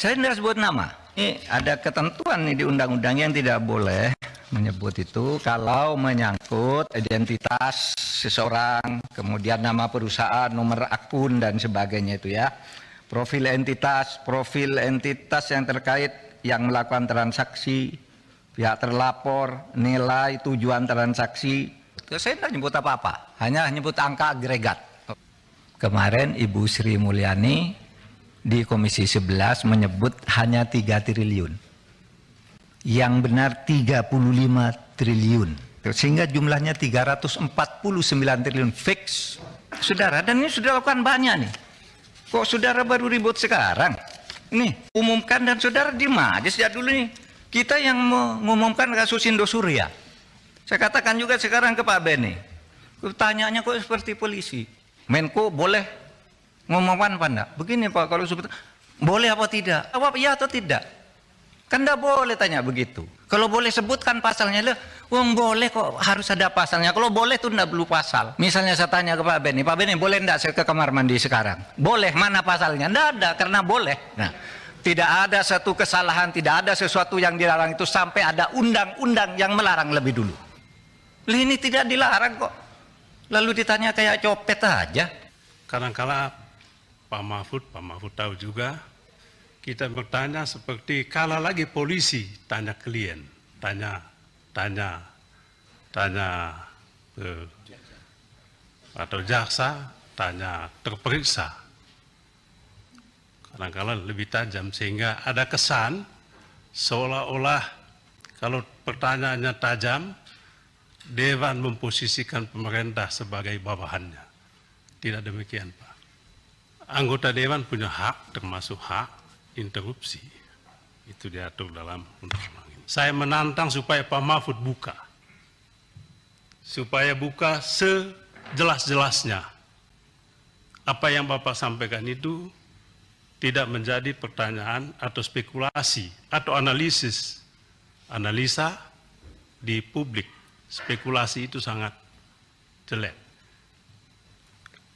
Saya tidak sebut nama. Ini ada ketentuan nih di undang-undang yang tidak boleh menyebut itu kalau menyangkut identitas seseorang, kemudian nama perusahaan, nomor akun dan sebagainya itu ya. Profil entitas, profil entitas yang terkait yang melakukan transaksi, pihak terlapor, nilai, tujuan transaksi. Saya tidak nyebut apa-apa, hanya nyebut angka agregat. Kemarin Ibu Sri Mulyani di Komisi 11 menyebut hanya 3 triliun. Yang benar 35 triliun. Sehingga jumlahnya 349 triliun fix. Saudara, dan ini sudah lakukan banyak nih. Kok saudara baru ribut sekarang? Nih, umumkan dan saudara di majelis sejak dulu nih. Kita yang mengumumkan kasus Indosuria. Saya katakan juga sekarang ke Pak Beni. Pertanyaannya kok seperti polisi. Menko boleh Ngomong apa enggak? Begini Pak, kalau seperti boleh apa tidak? Jawab iya atau tidak? Kan enggak boleh tanya begitu. Kalau boleh sebutkan pasalnya, lah, wong boleh kok harus ada pasalnya. Kalau boleh tuh enggak perlu pasal. Misalnya saya tanya ke Pak Beni, Pak Beni boleh enggak saya ke kamar mandi sekarang? Boleh, mana pasalnya? Enggak ada, karena boleh. Nah, tidak ada satu kesalahan, tidak ada sesuatu yang dilarang itu sampai ada undang-undang yang melarang lebih dulu. Ini tidak dilarang kok. Lalu ditanya kayak copet aja. Kadang-kala Pak Mahfud, Pak Mahfud tahu juga, kita bertanya seperti kalah lagi polisi tanya klien, tanya tanya tanya eh, atau jaksa tanya terperiksa. Kadang-kadang lebih tajam sehingga ada kesan seolah-olah kalau pertanyaannya tajam, Dewan memposisikan pemerintah sebagai bawahannya. Tidak demikian, Pak anggota dewan punya hak termasuk hak interupsi. Itu diatur dalam undang-undang ini. Saya menantang supaya Pak Mahfud buka. Supaya buka sejelas-jelasnya. Apa yang Bapak sampaikan itu tidak menjadi pertanyaan atau spekulasi atau analisis analisa di publik spekulasi itu sangat jelek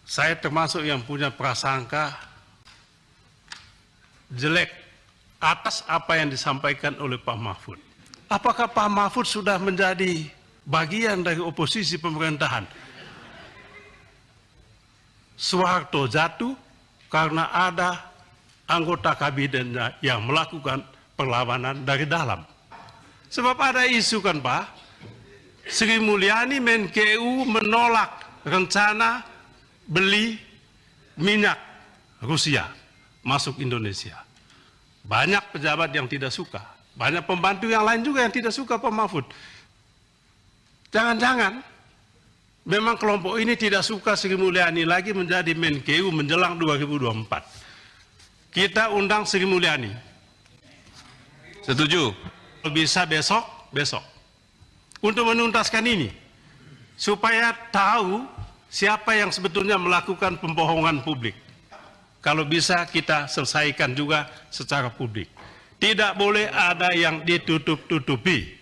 saya termasuk yang punya prasangka jelek atas apa yang disampaikan oleh Pak Mahfud. Apakah Pak Mahfud sudah menjadi bagian dari oposisi pemerintahan? Soeharto jatuh karena ada anggota kabinetnya yang melakukan perlawanan dari dalam. Sebab ada isu kan Pak, Sri Mulyani Menkeu menolak rencana beli minyak Rusia masuk Indonesia. Banyak pejabat yang tidak suka. Banyak pembantu yang lain juga yang tidak suka Pak Mahfud. Jangan-jangan memang kelompok ini tidak suka Sri Mulyani lagi menjadi Menkeu menjelang 2024. Kita undang Sri Mulyani. Setuju. Bisa besok, besok. Untuk menuntaskan ini. Supaya tahu siapa yang sebetulnya melakukan pembohongan publik. Kalau bisa kita selesaikan juga secara publik. Tidak boleh ada yang ditutup-tutupi.